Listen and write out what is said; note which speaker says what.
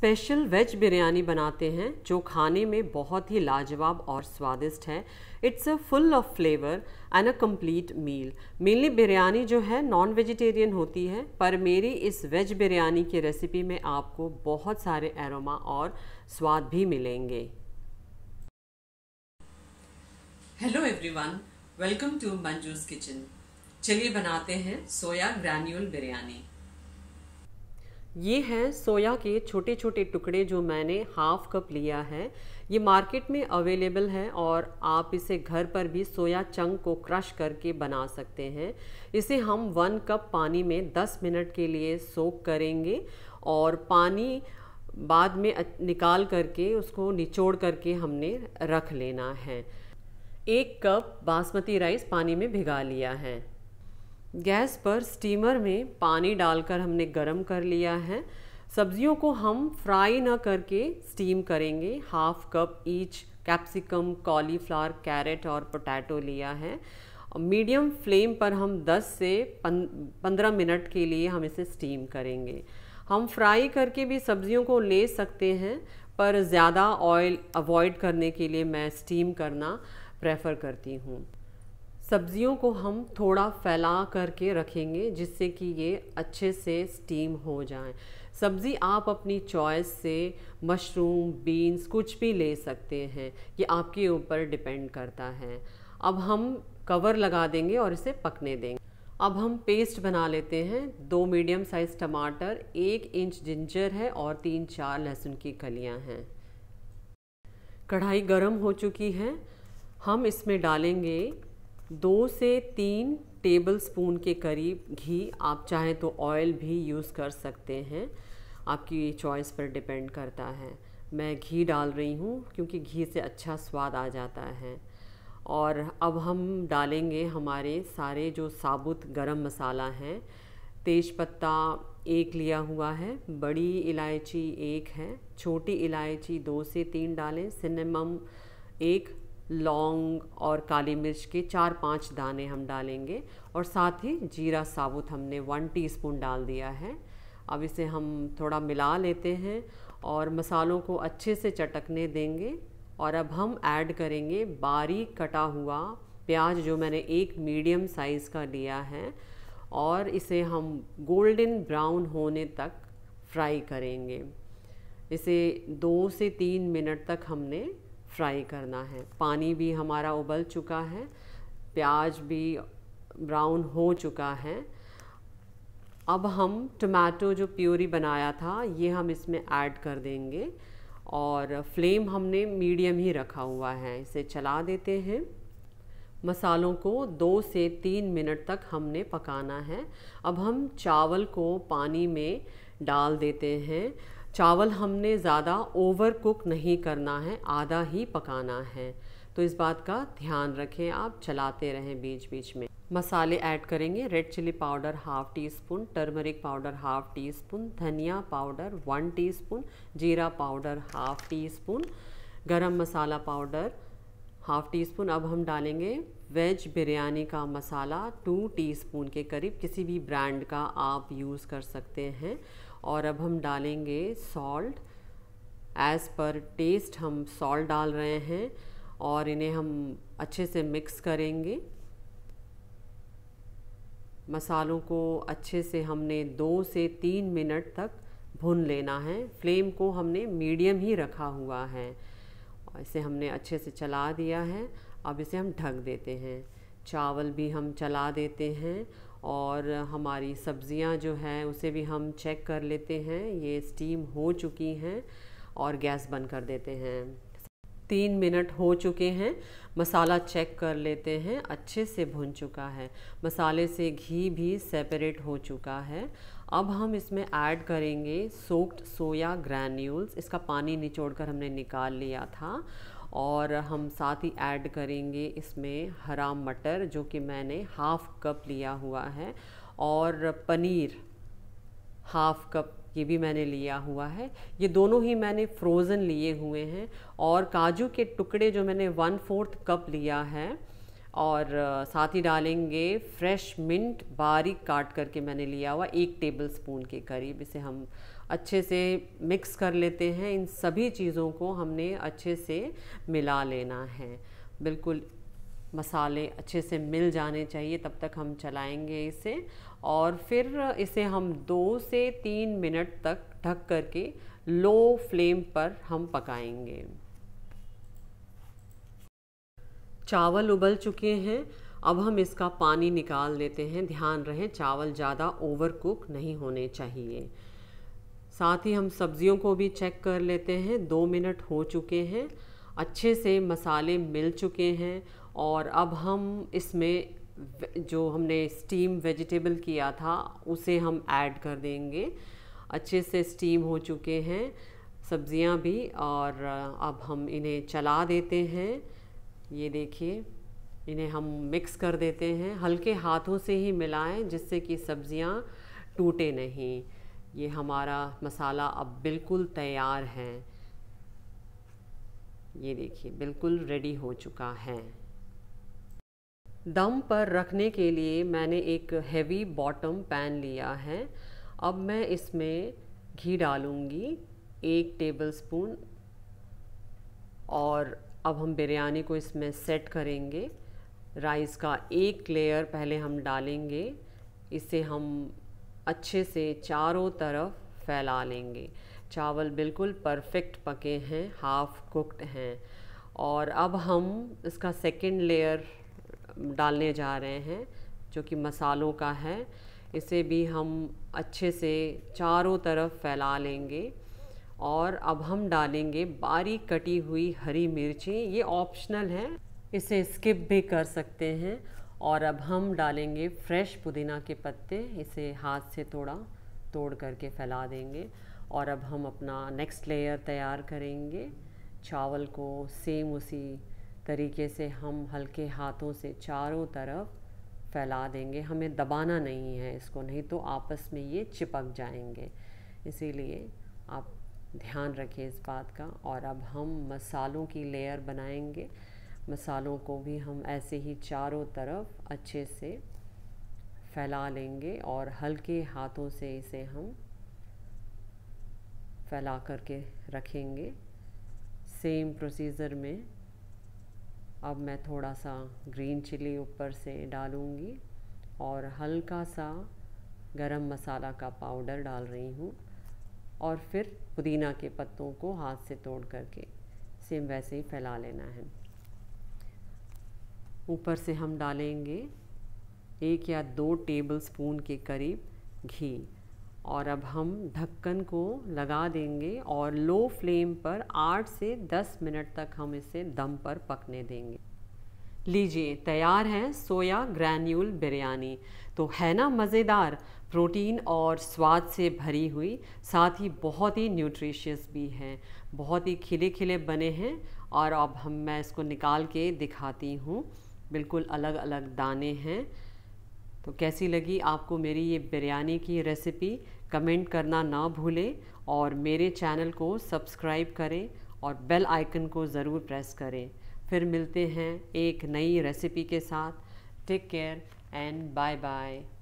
Speaker 1: special veg biryani बनाते हैं जो खाने में बहुत ही लाजवाब और स्वादिष्ट है it's a full of flavour and a complete meal mainly biryani जो है नॉन वेजिटेरियन होती है पर मेरी इस वेज बिरयानी की रेसिपी में आपको बहुत सारे एरोमा और स्वाद भी मिलेंगे hello everyone welcome to Manju's kitchen चलिए बनाते हैं सोया ग्रैन्यूल बिरयानी ये हैं सोया के छोटे छोटे टुकड़े जो मैंने हाफ कप लिया है ये मार्केट में अवेलेबल है और आप इसे घर पर भी सोया चंक को क्रश करके बना सकते हैं इसे हम वन कप पानी में दस मिनट के लिए सोक करेंगे और पानी बाद में निकाल करके उसको निचोड़ करके हमने रख लेना है एक कप बासमती राइस पानी में भिगा लिया है गैस पर स्टीमर में पानी डालकर हमने गरम कर लिया है सब्जियों को हम फ्राई ना करके स्टीम करेंगे half cup each capsicum cauliflower carrot और पोटैटो लिया है मीडियम फ्लेम पर हम 10 से 15 मिनट के लिए हम इसे स्टीम करेंगे हम फ्राई करके भी सब्जियों को ले सकते हैं पर ज़्यादा ऑयल अवॉइड करने के लिए मैं स्टीम करना प्रेफर करती हूँ सब्जियों को हम थोड़ा फैला करके रखेंगे जिससे कि ये अच्छे से स्टीम हो जाए सब्ज़ी आप अपनी चॉइस से मशरूम बीन्स कुछ भी ले सकते हैं ये आपके ऊपर डिपेंड करता है अब हम कवर लगा देंगे और इसे पकने देंगे अब हम पेस्ट बना लेते हैं दो मीडियम साइज़ टमाटर एक इंच जिंजर है और तीन चार लहसुन की कलियां हैं कढ़ाई गरम हो चुकी है हम इसमें डालेंगे दो से तीन टेबल स्पून के करीब घी आप चाहें तो ऑयल भी यूज़ कर सकते हैं आपकी चॉइस पर डिपेंड करता है मैं घी डाल रही हूँ क्योंकि घी से अच्छा स्वाद आ जाता है और अब हम डालेंगे हमारे सारे जो साबुत गरम मसाला हैं तेज़पत्ता एक लिया हुआ है बड़ी इलायची एक है छोटी इलायची दो से तीन डालें सिनेमम एक लौंग और काली मिर्च के चार पांच दाने हम डालेंगे और साथ ही जीरा साबुत हमने वन टीस्पून डाल दिया है अब इसे हम थोड़ा मिला लेते हैं और मसालों को अच्छे से चटकने देंगे और अब हम ऐड करेंगे बारीक कटा हुआ प्याज जो मैंने एक मीडियम साइज़ का लिया है और इसे हम गोल्डन ब्राउन होने तक फ्राई करेंगे इसे दो से तीन मिनट तक हमने फ्राई करना है पानी भी हमारा उबल चुका है प्याज भी ब्राउन हो चुका है अब हम टमाटो जो प्योरी बनाया था ये हम इसमें ऐड कर देंगे और फ्लेम हमने मीडियम ही रखा हुआ है इसे चला देते हैं मसालों को दो से तीन मिनट तक हमने पकाना है अब हम चावल को पानी में डाल देते हैं चावल हमने ज़्यादा ओवर कुक नहीं करना है आधा ही पकाना है तो इस बात का ध्यान रखें आप चलाते रहें बीच बीच में मसाले ऐड करेंगे red chilli powder half teaspoon turmeric powder half teaspoon धनिया पाउडर वन टी स्पून जीरा powder half teaspoon garam masala powder half teaspoon अब हम डालेंगे वेज बिरयानी का मसाला टू टी स्पून के करीब किसी भी ब्रांड का आप यूज़ कर सकते हैं और अब हम डालेंगे सॉल्ट एज़ पर टेस्ट हम सॉल्ट डाल रहे हैं और इन्हें हम अच्छे से मिक्स करेंगे मसालों को अच्छे से हमने दो से तीन मिनट तक भुन लेना है फ्लेम को हमने मीडियम ही रखा हुआ है इसे हमने अच्छे से चला दिया है अब इसे हम ढक देते हैं चावल भी हम चला देते हैं और हमारी सब्ज़ियाँ जो हैं उसे भी हम चेक कर लेते हैं ये स्टीम हो चुकी हैं और गैस बंद कर देते हैं तीन मिनट हो चुके हैं मसाला चेक कर लेते हैं अच्छे से भुन चुका है मसाले से घी भी सेपरेट हो चुका है अब हम इसमें ऐड करेंगे सोक्ड सोया ग्रैन्यूल्स इसका पानी निचोड़ कर हमने निकाल लिया था और हम साथ ही ऐड करेंगे इसमें हरा मटर जो कि मैंने हाफ़ कप लिया हुआ है और पनीर हाफ़ कप ये भी मैंने लिया हुआ है ये दोनों ही मैंने फ्रोज़न लिए हुए हैं और काजू के टुकड़े जो मैंने वन फोर्थ कप लिया है और साथ ही डालेंगे फ्रेश मिंट बारीक काट करके मैंने लिया हुआ एक टेबल स्पून के करीब इसे हम अच्छे से मिक्स कर लेते हैं इन सभी चीज़ों को हमने अच्छे से मिला लेना है बिल्कुल मसाले अच्छे से मिल जाने चाहिए तब तक हम चलाएंगे इसे और फिर इसे हम दो से तीन मिनट तक ढक करके लो फ्लेम पर हम पकाएंगे चावल उबल चुके हैं अब हम इसका पानी निकाल देते हैं ध्यान रहे चावल ज़्यादा ओवर कुक नहीं होने चाहिए साथ ही हम सब्जियों को भी चेक कर लेते हैं दो मिनट हो चुके हैं अच्छे से मसाले मिल चुके हैं और अब हम इसमें जो हमने स्टीम वेजिटेबल किया था उसे हम ऐड कर देंगे अच्छे से स्टीम हो चुके हैं सब्जियां भी और अब हम इन्हें चला देते हैं ये देखिए इन्हें हम मिक्स कर देते हैं हल्के हाथों से ही मिलाएं जिससे कि सब्जियां टूटे नहीं ये हमारा मसाला अब बिल्कुल तैयार है ये देखिए बिल्कुल रेडी हो चुका है दम पर रखने के लिए मैंने एक हेवी बॉटम पैन लिया है अब मैं इसमें घी डालूँगी एक टेबलस्पून और अब हम बिरयानी को इसमें सेट करेंगे राइस का एक लेयर पहले हम डालेंगे इसे हम अच्छे से चारों तरफ फैला लेंगे चावल बिल्कुल परफेक्ट पके हैं हाफ कुकड हैं और अब हम इसका सेकेंड लेयर डालने जा रहे हैं जो कि मसालों का है इसे भी हम अच्छे से चारों तरफ फैला लेंगे और अब हम डालेंगे बारीक कटी हुई हरी मिर्ची ये ऑप्शनल है इसे स्किप भी कर सकते हैं और अब हम डालेंगे फ्रेश पुदीना के पत्ते इसे हाथ से थोड़ा तोड़ करके फैला देंगे और अब हम अपना नेक्स्ट लेयर तैयार करेंगे चावल को सेम उसी तरीके से हम हल्के हाथों से चारों तरफ फैला देंगे हमें दबाना नहीं है इसको नहीं तो आपस में ये चिपक जाएंगे इसीलिए आप ध्यान रखें इस बात का और अब हम मसालों की लेयर बनाएंगे मसालों को भी हम ऐसे ही चारों तरफ अच्छे से फैला लेंगे और हल्के हाथों से इसे हम फैला करके रखेंगे सेम प्रोसीजर में अब मैं थोड़ा सा ग्रीन चिली ऊपर से डालूंगी और हल्का सा गरम मसाला का पाउडर डाल रही हूँ और फिर पुदीना के पत्तों को हाथ से तोड़ करके सेम वैसे ही फैला लेना है ऊपर से हम डालेंगे एक या दो टेबल स्पून के करीब घी और अब हम ढक्कन को लगा देंगे और लो फ्लेम पर 8 से 10 मिनट तक हम इसे दम पर पकने देंगे लीजिए तैयार है सोया ग्रैन्यूल बिरयानी तो है ना मज़ेदार प्रोटीन और स्वाद से भरी हुई साथ ही बहुत ही न्यूट्रिशियस भी है बहुत ही खिले खिले बने हैं और अब हम मैं इसको निकाल के दिखाती हूँ बिल्कुल अलग अलग दाने हैं तो कैसी लगी आपको मेरी ये बिरयानी की रेसिपी कमेंट करना ना भूलें और मेरे चैनल को सब्सक्राइब करें और बेल आइकन को ज़रूर प्रेस करें फिर मिलते हैं एक नई रेसिपी के साथ take care and bye bye